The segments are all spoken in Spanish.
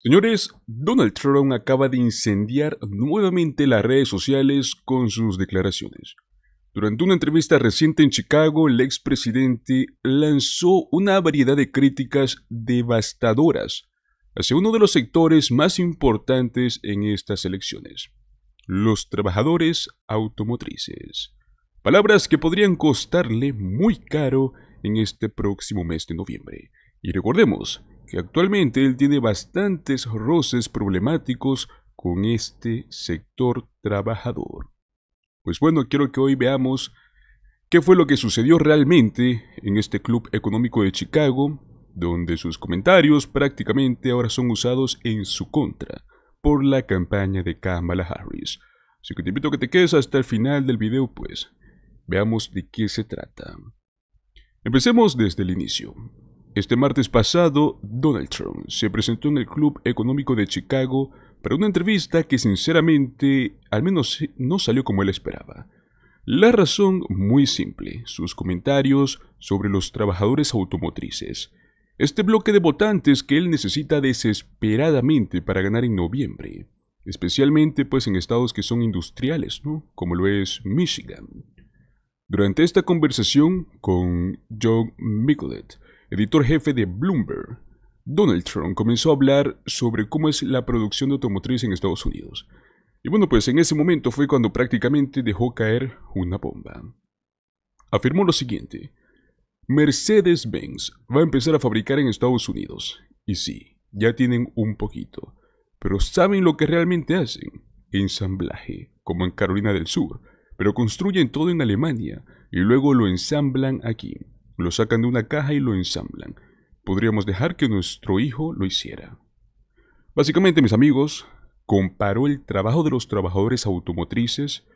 Señores, Donald Trump acaba de incendiar nuevamente las redes sociales con sus declaraciones. Durante una entrevista reciente en Chicago, el expresidente lanzó una variedad de críticas devastadoras hacia uno de los sectores más importantes en estas elecciones, los trabajadores automotrices. Palabras que podrían costarle muy caro en este próximo mes de noviembre. Y recordemos que actualmente él tiene bastantes roces problemáticos con este sector trabajador. Pues bueno, quiero que hoy veamos qué fue lo que sucedió realmente en este Club Económico de Chicago, donde sus comentarios prácticamente ahora son usados en su contra por la campaña de Kamala Harris. Así que te invito a que te quedes hasta el final del video, pues veamos de qué se trata. Empecemos desde el inicio. Este martes pasado, Donald Trump se presentó en el Club Económico de Chicago para una entrevista que sinceramente al menos no salió como él esperaba. La razón muy simple, sus comentarios sobre los trabajadores automotrices. Este bloque de votantes que él necesita desesperadamente para ganar en noviembre, especialmente pues en estados que son industriales, ¿no? como lo es Michigan. Durante esta conversación con John micolet editor jefe de Bloomberg, Donald Trump comenzó a hablar sobre cómo es la producción de automotriz en Estados Unidos. Y bueno, pues en ese momento fue cuando prácticamente dejó caer una bomba. Afirmó lo siguiente, Mercedes-Benz va a empezar a fabricar en Estados Unidos. Y sí, ya tienen un poquito. Pero saben lo que realmente hacen. Ensamblaje, como en Carolina del Sur. Pero construyen todo en Alemania y luego lo ensamblan aquí. Lo sacan de una caja y lo ensamblan. Podríamos dejar que nuestro hijo lo hiciera. Básicamente, mis amigos, comparó el trabajo de los trabajadores automotrices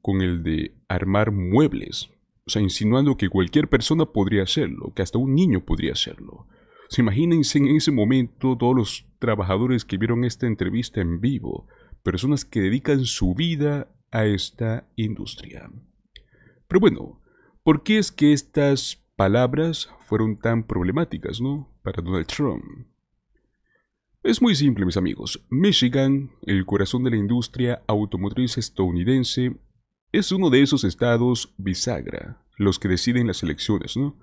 con el de armar muebles, o sea, insinuando que cualquier persona podría hacerlo, que hasta un niño podría hacerlo. Se imagínense en ese momento todos los trabajadores que vieron esta entrevista en vivo, personas que dedican su vida a esta industria. Pero bueno, ¿por qué es que estas palabras fueron tan problemáticas, ¿no? Para Donald Trump. Es muy simple, mis amigos. Michigan, el corazón de la industria automotriz estadounidense, es uno de esos estados bisagra, los que deciden las elecciones, ¿no?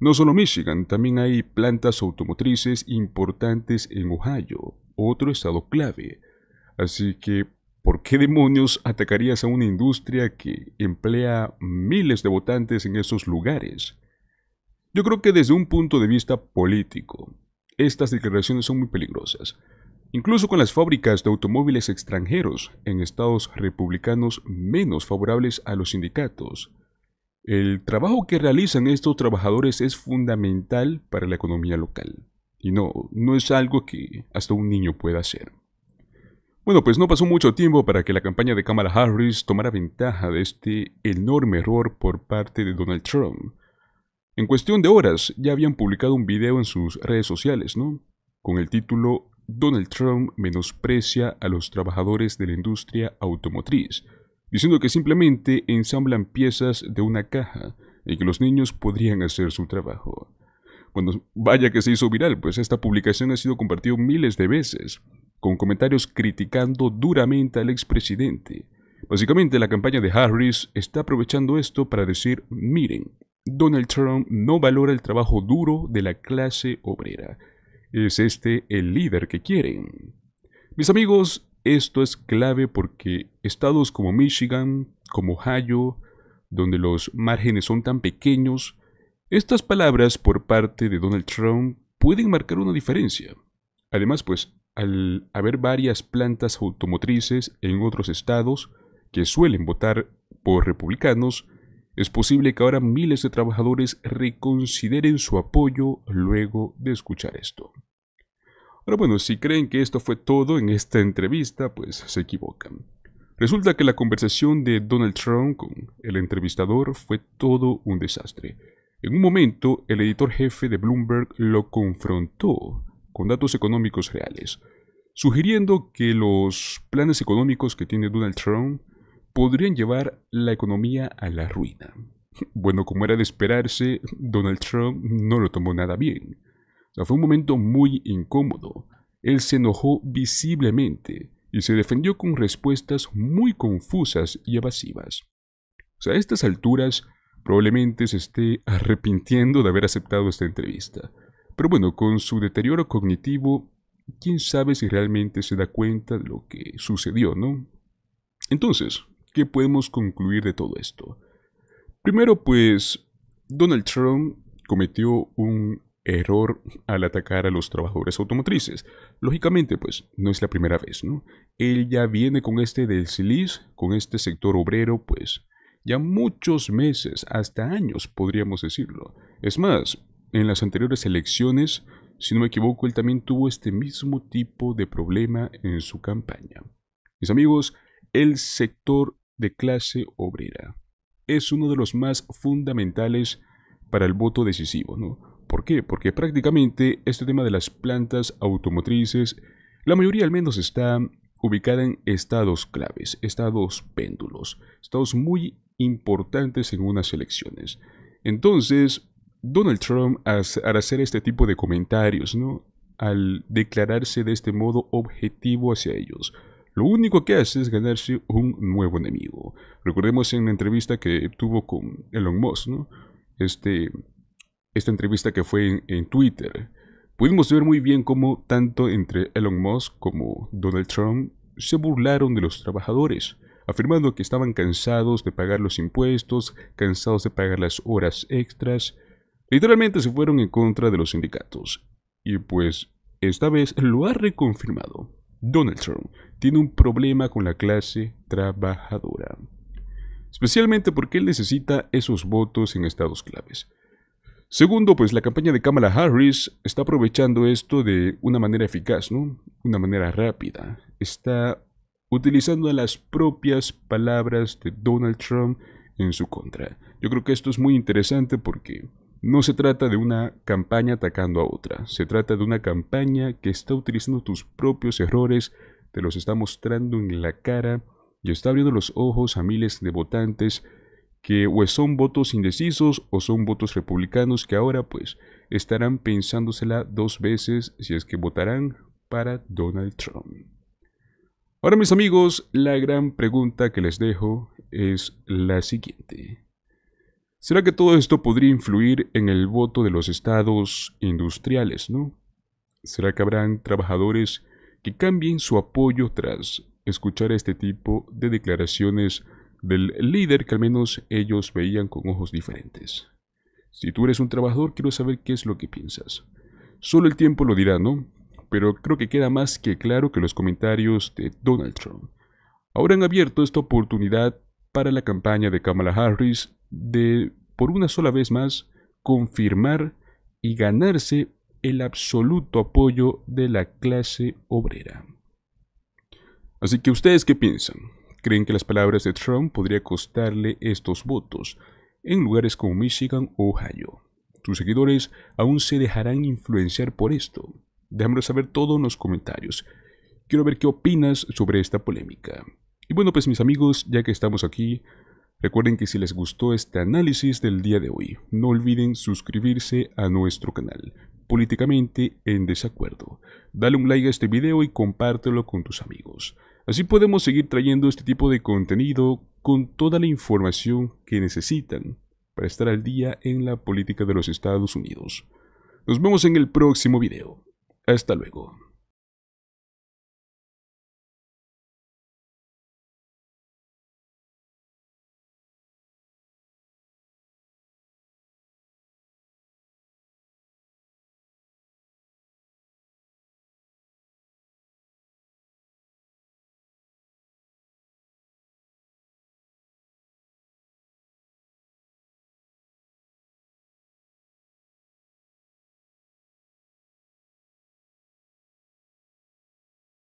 No solo Michigan, también hay plantas automotrices importantes en Ohio, otro estado clave. Así que, ¿por qué demonios atacarías a una industria que emplea miles de votantes en esos lugares? Yo creo que desde un punto de vista político, estas declaraciones son muy peligrosas. Incluso con las fábricas de automóviles extranjeros en estados republicanos menos favorables a los sindicatos, el trabajo que realizan estos trabajadores es fundamental para la economía local. Y no, no es algo que hasta un niño pueda hacer. Bueno, pues no pasó mucho tiempo para que la campaña de Kamala Harris tomara ventaja de este enorme error por parte de Donald Trump en cuestión de horas ya habían publicado un video en sus redes sociales, ¿no? Con el título Donald Trump menosprecia a los trabajadores de la industria automotriz, diciendo que simplemente ensamblan piezas de una caja y que los niños podrían hacer su trabajo. Bueno, vaya que se hizo viral, pues esta publicación ha sido compartida miles de veces, con comentarios criticando duramente al expresidente. Básicamente la campaña de Harris está aprovechando esto para decir, miren, Donald Trump no valora el trabajo duro de la clase obrera. ¿Es este el líder que quieren? Mis amigos, esto es clave porque estados como Michigan, como Ohio, donde los márgenes son tan pequeños, estas palabras por parte de Donald Trump pueden marcar una diferencia. Además, pues, al haber varias plantas automotrices en otros estados que suelen votar por republicanos, es posible que ahora miles de trabajadores reconsideren su apoyo luego de escuchar esto. Ahora bueno, si creen que esto fue todo en esta entrevista, pues se equivocan. Resulta que la conversación de Donald Trump con el entrevistador fue todo un desastre. En un momento, el editor jefe de Bloomberg lo confrontó con datos económicos reales, sugiriendo que los planes económicos que tiene Donald Trump podrían llevar la economía a la ruina. Bueno, como era de esperarse, Donald Trump no lo tomó nada bien. fue un momento muy incómodo. Él se enojó visiblemente y se defendió con respuestas muy confusas y evasivas. O sea, a estas alturas probablemente se esté arrepintiendo de haber aceptado esta entrevista. Pero bueno, con su deterioro cognitivo, quién sabe si realmente se da cuenta de lo que sucedió, ¿no? Entonces, ¿qué podemos concluir de todo esto? Primero, pues, Donald Trump cometió un error al atacar a los trabajadores automotrices. Lógicamente, pues, no es la primera vez, ¿no? Él ya viene con este del CILIS, con este sector obrero, pues, ya muchos meses, hasta años, podríamos decirlo. Es más, en las anteriores elecciones, si no me equivoco, él también tuvo este mismo tipo de problema en su campaña. Mis amigos, el sector de clase obrera. Es uno de los más fundamentales para el voto decisivo, ¿no? ¿Por qué? Porque prácticamente este tema de las plantas automotrices, la mayoría al menos está ubicada en estados claves, estados péndulos, estados muy importantes en unas elecciones. Entonces, Donald Trump al hacer este tipo de comentarios, ¿no? Al declararse de este modo objetivo hacia ellos, lo único que hace es ganarse un nuevo enemigo. Recordemos en la entrevista que tuvo con Elon Musk, ¿no? Este, esta entrevista que fue en, en Twitter, pudimos ver muy bien cómo tanto entre Elon Musk como Donald Trump se burlaron de los trabajadores, afirmando que estaban cansados de pagar los impuestos, cansados de pagar las horas extras. Literalmente se fueron en contra de los sindicatos. Y pues esta vez lo ha reconfirmado. Donald Trump tiene un problema con la clase trabajadora. Especialmente porque él necesita esos votos en estados claves. Segundo, pues la campaña de Kamala Harris está aprovechando esto de una manera eficaz, ¿no? Una manera rápida. Está utilizando las propias palabras de Donald Trump en su contra. Yo creo que esto es muy interesante porque no se trata de una campaña atacando a otra, se trata de una campaña que está utilizando tus propios errores, te los está mostrando en la cara y está abriendo los ojos a miles de votantes que o son votos indecisos o son votos republicanos que ahora pues estarán pensándosela dos veces si es que votarán para Donald Trump. Ahora mis amigos, la gran pregunta que les dejo es la siguiente. ¿Será que todo esto podría influir en el voto de los estados industriales, no? ¿Será que habrán trabajadores que cambien su apoyo tras escuchar este tipo de declaraciones del líder que al menos ellos veían con ojos diferentes? Si tú eres un trabajador, quiero saber qué es lo que piensas. Solo el tiempo lo dirá, ¿no? Pero creo que queda más que claro que los comentarios de Donald Trump ahora han abierto esta oportunidad para la campaña de Kamala Harris de, por una sola vez más, confirmar y ganarse el absoluto apoyo de la clase obrera. Así que ustedes qué piensan? ¿Creen que las palabras de Trump podría costarle estos votos en lugares como Michigan o Ohio? Sus seguidores aún se dejarán influenciar por esto. Déjame saber todo en los comentarios. Quiero ver qué opinas sobre esta polémica. Y bueno, pues mis amigos, ya que estamos aquí, Recuerden que si les gustó este análisis del día de hoy, no olviden suscribirse a nuestro canal, Políticamente en Desacuerdo. Dale un like a este video y compártelo con tus amigos. Así podemos seguir trayendo este tipo de contenido con toda la información que necesitan para estar al día en la política de los Estados Unidos. Nos vemos en el próximo video. Hasta luego.